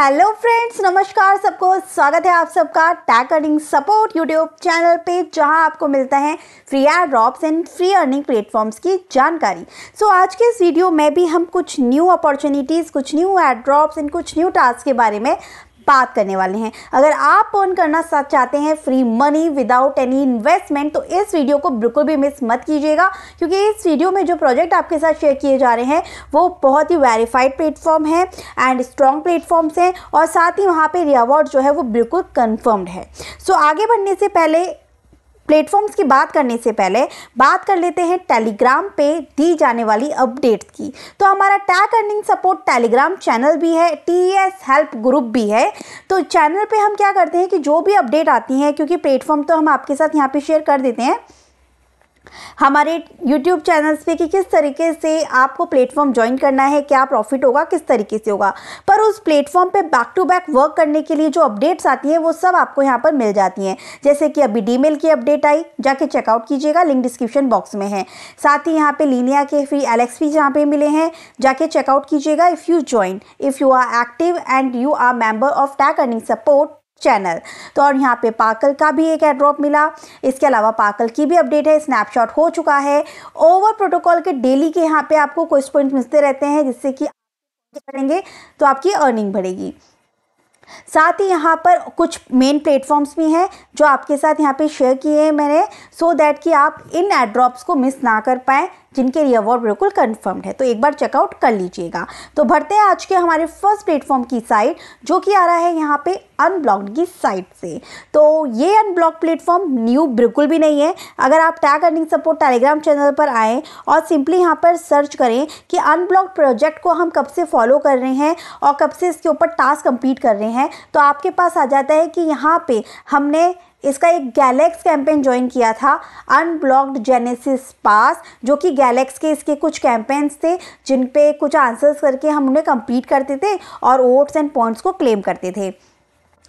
hello friends नमस्कार सबको स्वागत है आप सबका tech earning support YouTube channel पे जहां आपको मिलता है free ad drops and free earning platforms की जानकारी सो so, आज के इस वीडियो में भी हम कुछ न्यू अपॉर्चुनिटीज़ कुछ न्यू एड ड्रॉप्स एंड कुछ न्यू टास्क के बारे में बात करने वाले हैं अगर आप अर्न करना चाहते हैं free money without any investment तो इस वीडियो को बिल्कुल भी मिस मत कीजिएगा क्योंकि इस वीडियो में जो प्रोजेक्ट आपके साथ शेयर किए जा रहे हैं वो बहुत ही वेरीफाइड प्लेटफॉर्म है एंड स्ट्रॉन्ग प्लेटफॉर्म्स हैं और साथ ही वहाँ पर रिवॉर्ड जो है वो बिल्कुल कन्फर्म्ड है सो so, आगे बढ़ने से पहले प्लेटफॉर्म्स की बात करने से पहले बात कर लेते हैं टेलीग्राम पे दी जाने वाली अपडेट्स की तो हमारा tag earning support Telegram channel भी है टी एस हेल्प ग्रुप भी है तो चैनल पे हम क्या करते हैं कि जो भी अपडेट आती हैं क्योंकि प्लेटफॉर्म तो हम आपके साथ यहाँ पे शेयर कर देते हैं हमारे YouTube चैनल्स पे कि किस तरीके से आपको प्लेटफॉर्म ज्वाइन करना है क्या प्रॉफिट होगा किस तरीके से होगा पर उस प्लेटफॉर्म पे बैक टू बैक वर्क करने के लिए जो अपडेट्स आती हैं वो सब आपको यहाँ पर मिल जाती हैं जैसे कि अभी डी की अपडेट आई जाके चेकआउट कीजिएगा लिंक डिस्क्रिप्शन बॉक्स में है साथ ही यहाँ पर लीनिया के फ्री एलेक्स भी जहाँ पर मिले हैं जाके चेकआउट कीजिएगा if you join if you are active and you are member of tech earning support channel तो और यहाँ पे पाकल का भी एक एड्रॉप मिला इसके अलावा पाकल की भी अपडेट है स्नैपशॉट हो चुका है ओवर प्रोटोकॉल के डेली के यहाँ पे आपको कुछ पॉइंट मिलते रहते हैं जिससे कि करेंगे तो आपकी अर्निंग बढ़ेगी साथ ही यहाँ पर कुछ मेन प्लेटफॉर्म्स भी हैं जो आपके साथ यहाँ पे शेयर किए हैं मैंने सो so दैट कि आप इन एड्रॉप्स को मिस ना कर पाएँ जिनके लिए अवार्ड बिल्कुल कन्फर्म्ड है तो एक बार चेकआउट कर लीजिएगा तो भरते हैं आज के हमारे फर्स्ट प्लेटफॉर्म की साइट जो कि आ रहा है यहाँ पे अनब्लॉक की साइट से तो ये अनब्लॉक प्लेटफॉर्म न्यू बिल्कुल भी नहीं है अगर आप tag earning support Telegram channel पर आएँ और सिंपली यहाँ पर सर्च करें कि अनब्लॉक प्रोजेक्ट को हम कब से फॉलो कर रहे हैं और कब से इसके ऊपर टास्क कंप्लीट कर रहे हैं तो आपके पास आ जाता है कि यहाँ पे हमने इसका एक गैलेक्स कैंपेन ज्वाइन किया था अनब्लॉक्ड जेनेसिस पास जो कि गैलेक्स के इसके कुछ कैंपेन्स थे जिन पे कुछ आंसर्स करके हम उन्हें कंप्लीट करते थे और वोट्स एंड पॉइंट्स को क्लेम करते थे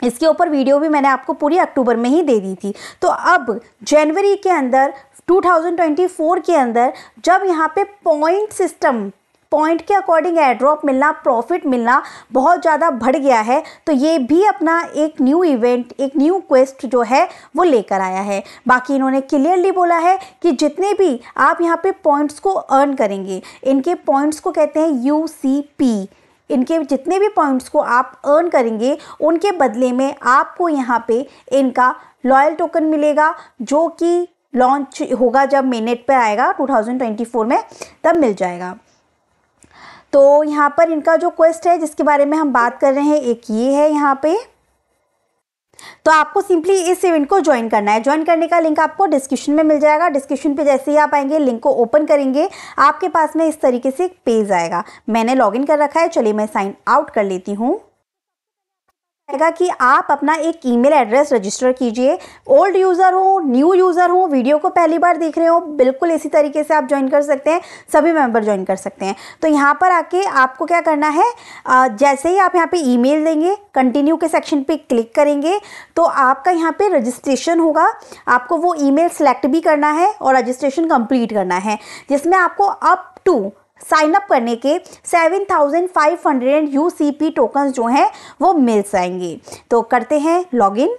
इसके ऊपर वीडियो भी मैंने आपको पूरी अक्टूबर में ही दे दी थी तो अब जनवरी के अंदर 2024 के अंदर जब यहाँ पे पॉइंट सिस्टम पॉइंट के अकॉर्डिंग एड्रॉप मिलना प्रॉफिट मिलना बहुत ज़्यादा बढ़ गया है तो ये भी अपना एक न्यू इवेंट एक न्यू क्वेस्ट जो है वो लेकर आया है बाकी इन्होंने क्लियरली बोला है कि जितने भी आप यहाँ पे पॉइंट्स को अर्न करेंगे इनके पॉइंट्स को कहते हैं यू सी पी इनके जितने भी पॉइंट्स को आप अर्न करेंगे उनके बदले में आपको यहाँ पे इनका लॉयल टोकन मिलेगा जो कि लॉन्च होगा जब मेनेट पर आएगा 2024 में तब मिल जाएगा तो यहाँ पर इनका जो क्वेस्ट है जिसके बारे में हम बात कर रहे हैं एक ये है यहाँ पे तो आपको सिंपली इस इवेंट को ज्वाइन करना है ज्वाइन करने का लिंक आपको डिस्क्रिप्शन में मिल जाएगा डिस्क्रिप्शन पे जैसे ही आप आएंगे लिंक को ओपन करेंगे आपके पास में इस तरीके से एक पेज आएगा मैंने लॉगिन कर रखा है चलिए मैं साइन आउट कर लेती हूँ जाएगा कि आप अपना एक ईमेल एड्रेस रजिस्टर कीजिए ओल्ड यूज़र हो न्यू यूज़र हो वीडियो को पहली बार देख रहे हो बिल्कुल इसी तरीके से आप ज्वाइन कर सकते हैं सभी मेंबर ज्वाइन कर सकते हैं तो यहाँ पर आके आपको क्या करना है जैसे ही आप यहाँ पे ईमेल देंगे कंटिन्यू के सेक्शन पे क्लिक करेंगे तो आपका यहाँ पे रजिस्ट्रेशन होगा आपको वो ईमेल सेलेक्ट भी करना है और रजिस्ट्रेशन कंप्लीट करना है जिसमें आपको अप टू साइन अप करने के 7,500 UCP टोकन्स जो हैं वो मिल जाएंगे तो करते हैं लॉगिन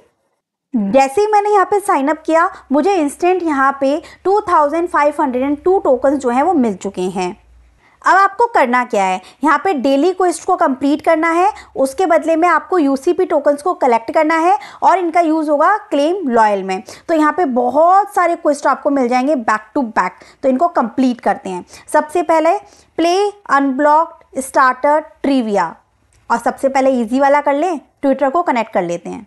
जैसे ही मैंने यहाँ पे साइन अप किया मुझे इंस्टेंट यहाँ पे 2,502 टोकन्स जो हैं वो मिल चुके हैं अब आपको करना क्या है यहाँ पे डेली क्वेस्ट को कंप्लीट करना है उसके बदले में आपको यूसीपी टोकन्स को कलेक्ट करना है और इनका यूज़ होगा क्लेम लॉयल में तो यहाँ पे बहुत सारे क्वेस्ट आपको मिल जाएंगे बैक टू बैक तो इनको कंप्लीट करते हैं सबसे पहले प्ले अनब्लॉक्ड स्टार्टर ट्रीविया और सबसे पहले ईजी वाला कर लें ट्विटर को कनेक्ट कर लेते हैं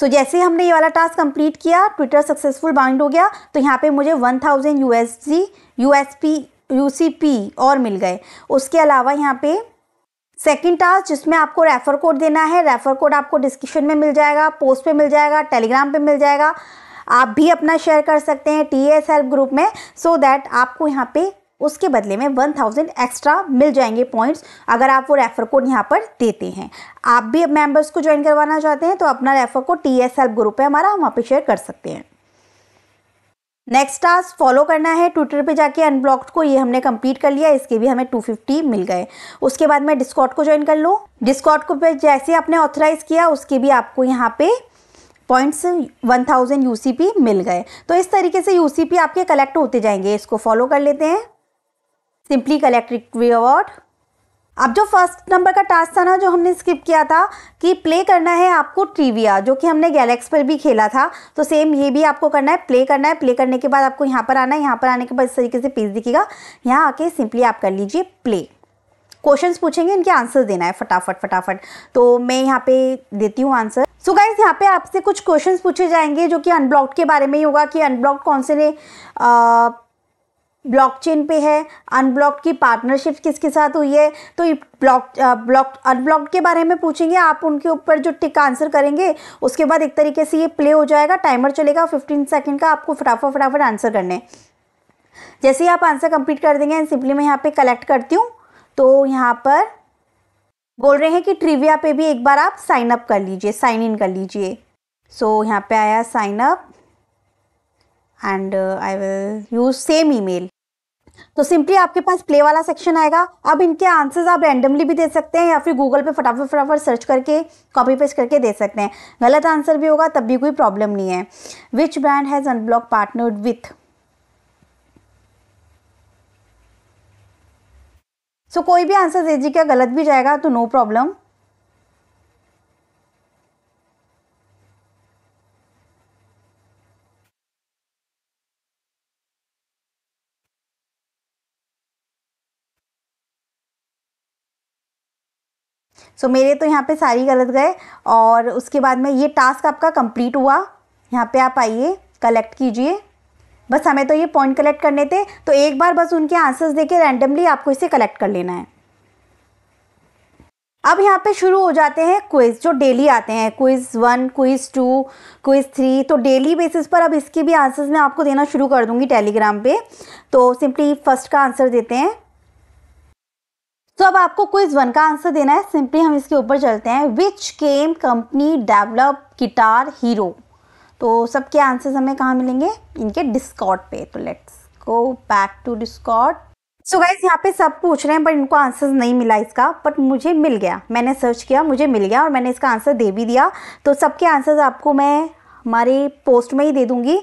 सो so, जैसे हमने ये वाला टास्क कंप्लीट किया ट्विटर सक्सेसफुल बाइंड हो गया तो यहाँ पे मुझे 1000 thousand U S G U S P U C P और मिल गए उसके अलावा यहाँ पे सेकेंड टास्क जिसमें आपको रेफर कोड देना है रेफर कोड आपको डिस्क्रिप्शन में मिल जाएगा पोस्ट पे मिल जाएगा टेलीग्राम पे मिल जाएगा आप भी अपना शेयर कर सकते हैं टी एस हेल्प ग्रुप में सो so दैट आपको यहाँ पे उसके बदले में वन थाउजेंड एक्स्ट्रा मिल जाएंगे पॉइंट्स अगर आप वो रेफर कोड यहाँ पर देते हैं आप भी मेंबर्स को ज्वाइन करवाना चाहते हैं तो अपना refer code T S help group है हमारा हम वहाँ पर शेयर कर सकते हैं नेक्स्ट टास्क फॉलो करना है ट्विटर पे जाके अनब्लॉक्ड को ये हमने कंप्लीट कर लिया इसके भी हमें 250 मिल गए उसके बाद मैं डिस्कॉट को ज्वाइन कर लूँ डिस्कॉट को पे जैसे आपने ऑथराइज किया उसके भी आपको यहाँ पे पॉइंट्स 1000 यूसीपी मिल गए तो इस तरीके से यूसीपी आपके कलेक्ट होते जाएंगे इसको फॉलो कर लेते हैं सिंपली कलेक्ट अवार्ड अब जो फर्स्ट नंबर का टास्क था ना जो हमने स्किप किया था कि प्ले करना है आपको ट्रीविया जो कि हमने गैलेक्स पर भी खेला था तो सेम ये भी आपको करना है प्ले करना है प्ले करने के बाद आपको यहाँ पर आना है यहाँ पर आने के बाद इस तरीके से पेज दिखेगा यहाँ आके सिंपली आप कर लीजिए प्ले क्वेश्चंस पूछेंगे इनके आंसर देना है फटाफट फटाफट तो मैं यहाँ पे देती हूँ आंसर सो so गाइज यहाँ पे आपसे कुछ क्वेश्चंस पूछे जाएंगे जो कि अनब्लॉक्ड के बारे में ही होगा कि अनब्लॉक्ड कौन से ने आ, ब्लॉकचेन पे है अनब्लॉक की पार्टनरशिप किसके साथ हुई है तो ब्लॉक ब्लॉक अनब्लॉक के बारे में पूछेंगे आप उनके ऊपर जो टिक आंसर करेंगे उसके बाद एक तरीके से ये प्ले हो जाएगा टाइमर चलेगा फिफ्टीन सेकेंड का आपको फटाफट फटाफट आंसर करने जैसे ही आप आंसर कंप्लीट कर देंगे एंड सिंपली मैं यहाँ पे कलेक्ट करती हूँ तो यहाँ पर बोल रहे हैं कि ट्रिविया पे भी एक बार आप साइन अप कर लीजिए साइन इन कर लीजिए सो so, यहाँ पे आया sign up and I will use same email तो सिंपली आपके पास प्ले वाला सेक्शन आएगा अब इनके आंसर्स आप रैंडमली भी दे सकते हैं या फिर गूगल पे फटाफट फटाफट सर्च करके कॉपी पेस्ट करके दे सकते हैं गलत आंसर भी होगा तब भी कोई प्रॉब्लम नहीं है which brand has unblock partnered with so कोई भी आंसर दीजिएगा गलत भी जाएगा तो नो प्रॉब्लम सो so, मेरे तो यहाँ पे सारी गलत गए और उसके बाद में ये टास्क आपका कंप्लीट हुआ यहाँ पे आप आइए कलेक्ट कीजिए बस हमें तो ये पॉइंट कलेक्ट करने थे तो एक बार बस उनके आंसर्स देके रैंडमली आपको इसे कलेक्ट कर लेना है अब यहाँ पे शुरू हो जाते हैं क्विज़ जो डेली आते हैं quiz one quiz two quiz three तो डेली बेसिस पर अब इसके भी आंसर्स मैं आपको देना शुरू कर दूंगी टेलीग्राम पे तो सिंपली फर्स्ट का आंसर देते हैं तो अब आपको क्विज वन का आंसर देना है सिंपली हम इसके ऊपर चलते हैं which came company develop guitar hero तो सबके आंसर्स हमें कहाँ मिलेंगे इनके डिस्कॉट पे तो let's go back to Discord so guys यहाँ पे सब पूछ रहे हैं बट इनको आंसर्स नहीं मिला इसका बट मुझे मिल गया मैंने सर्च किया मुझे मिल गया और मैंने इसका आंसर दे भी दिया तो सबके आंसर्स आपको मैं हमारे पोस्ट में ही दे दूँगी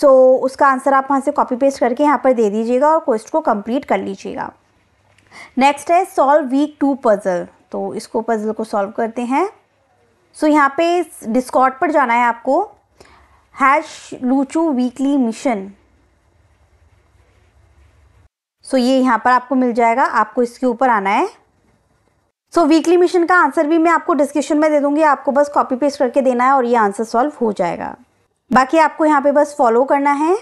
सो so, उसका आंसर आप वहाँ से कॉपी पेस्ट करके यहाँ पर दे दीजिएगा और क्वेश्चन को कंप्लीट कर लीजिएगा नेक्स्ट है सॉल्व वीक टू पज़ल तो इसको पज़ल को सॉल्व करते हैं सो so, यहाँ पे डिस्कॉट पर जाना है आपको हैश लूचू वीकली मिशन सो ये यहाँ पर आपको मिल जाएगा आपको इसके ऊपर आना है सो वीकली मिशन का आंसर भी मैं आपको डिस्क्रिप्शन में दे दूंगी आपको बस कॉपी पेस्ट करके देना है और ये आंसर सॉल्व हो जाएगा बाकी आपको यहाँ पे बस फॉलो करना है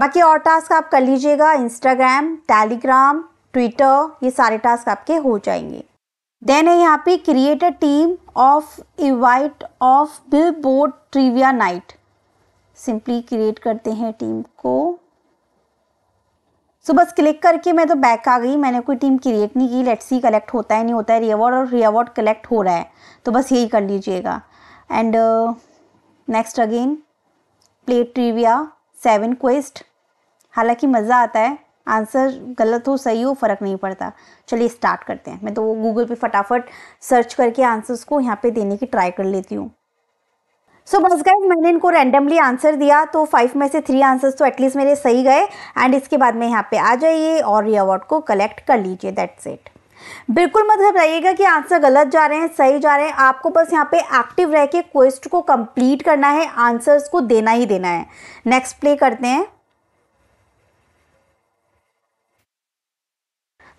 बाकी और टास्क आप कर लीजिएगा इंस्टाग्राम टेलीग्राम ट्विटर ये सारे टास्क आपके हो जाएंगे देन है यहाँ पे create a team of invite of billboard trivia night simply create करते हैं टीम को सो so, बस क्लिक करके मैं तो बैक आ गई मैंने कोई टीम क्रिएट नहीं की लेट्स सी कलेक्ट होता है नहीं होता है रिअवॉर्ड और रिअवॉर्ड कलेक्ट हो रहा है तो बस यही कर लीजिएगा and next again play trivia seven quest हालांकि मज़ा आता है आंसर गलत हो सही हो फ़र्क नहीं पड़ता चलिए स्टार्ट करते हैं मैं तो गूगल पे फटाफट सर्च करके आंसर्स को यहाँ पे देने की ट्राई कर लेती हूँ सो so, बस गाइज मैंने इनको रैंडमली आंसर दिया तो फाइव में से थ्री आंसर्स तो एटलीस्ट मेरे सही गए एंड इसके बाद में यहाँ पे आ जाइए और ये अवार्ड को कलेक्ट कर लीजिए दैट्स इट बिल्कुल मत घबराइएगा कि आंसर गलत जा रहे हैं सही जा रहे हैं आपको बस यहाँ पे एक्टिव रह के क्वेस्ट को कंप्लीट करना है आंसर्स को देना ही देना है नेक्स्ट प्ले करते हैं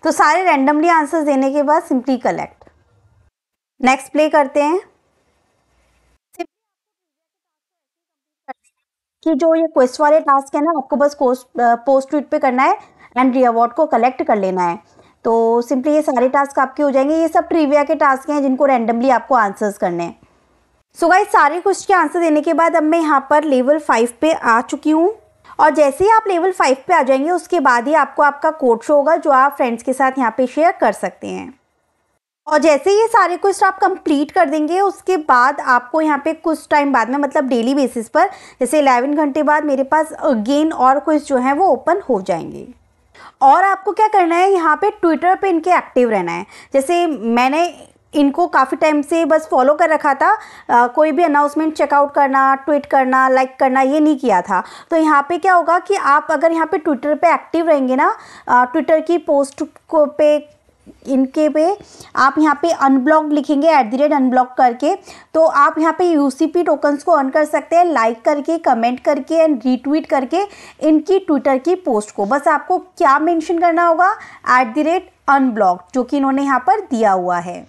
तो सारे रैंडमली आंसर्स देने के बाद सिंपली कलेक्ट नेक्स्ट प्ले करते हैं कि जो ये क्वेस्ट वाले टास्क है ना आपको बस पोस्ट ट्वीट पे करना है एंड रिवॉर्ड को कलेक्ट कर लेना है तो सिंपली ये सारे टास्क आपके हो जाएंगे ये सब ट्रिविया के टास्क हैं जिनको रैंडमली आपको आंसर्स करने हैं सो so गाइस सारे क्वेश्चन के आंसर देने के बाद अब मैं यहाँ पर लेवल फाइव पे आ चुकी हूँ और जैसे ही आप लेवल फाइव पे आ जाएंगे उसके बाद ही आपको आपका कोड शो होगा जो आप फ्रेंड्स के साथ यहाँ पे शेयर कर सकते हैं और जैसे ये सारे क्वेश्चन आप कंप्लीट कर देंगे उसके बाद आपको यहाँ पे कुछ टाइम बाद में मतलब डेली बेसिस पर जैसे इलेवन घंटे बाद मेरे पास अगेन और क्वेश्चन जो हैं वो ओपन हो जाएंगे और आपको क्या करना है यहाँ पे ट्विटर पे इनके एक्टिव रहना है जैसे मैंने इनको काफ़ी टाइम से बस फॉलो कर रखा था आ, कोई भी अनाउंसमेंट चेकआउट करना ट्वीट करना लाइक करना ये नहीं किया था तो यहाँ पे क्या होगा कि आप अगर यहाँ पे ट्विटर पे एक्टिव रहेंगे ना ट्विटर की पोस्ट को पे इनके पे आप यहाँ पे अनब्लॉक लिखेंगे एट दी रेट अनब्लॉक करके तो आप यहाँ पे पी टोकन्स को अर्न कर सकते हैं लाइक करके कमेंट करके एंड रीट्वीट करके इनकी ट्विटर की पोस्ट को बस आपको क्या मेंशन करना होगा एट दी रेट अनब्लॉक जो कि इन्होंने यहाँ पर दिया हुआ है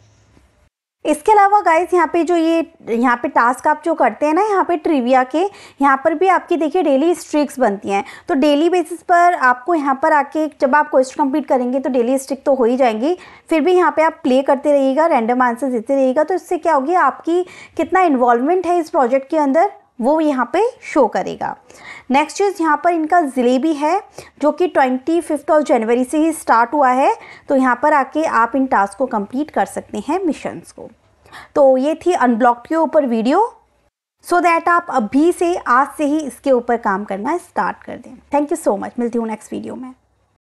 इसके अलावा गाइस यहाँ पे जो ये यहाँ पे टास्क आप जो करते हैं ना यहाँ पे ट्रिविया के यहाँ पर भी आपकी देखिए डेली स्ट्रिक्स बनती हैं तो डेली बेसिस पर आपको यहाँ पर आके जब आप क्वेश्चन कंप्लीट करेंगे तो डेली स्ट्रिक तो हो ही जाएंगी फिर भी यहाँ पे आप प्ले करते रहिएगा रैंडम आंसर देते रहिएगा तो इससे क्या होगी आपकी कितना इन्वॉल्वमेंट है इस प्रोजेक्ट के अंदर वो यहाँ पे शो करेगा नेक्स्ट चीज़ यहाँ पर इनका जलेबी है जो कि ट्वेंटी फिफ्थ ऑफ जनवरी से ही स्टार्ट हुआ है तो यहाँ पर आके आप इन टास्क को कंप्लीट कर सकते हैं मिशंस को तो ये थी अनब्लॉक के ऊपर वीडियो सो so दैट आप अभी से आज से ही इसके ऊपर काम करना स्टार्ट कर दें थैंक यू सो मच मिलती हूँ नेक्स्ट वीडियो में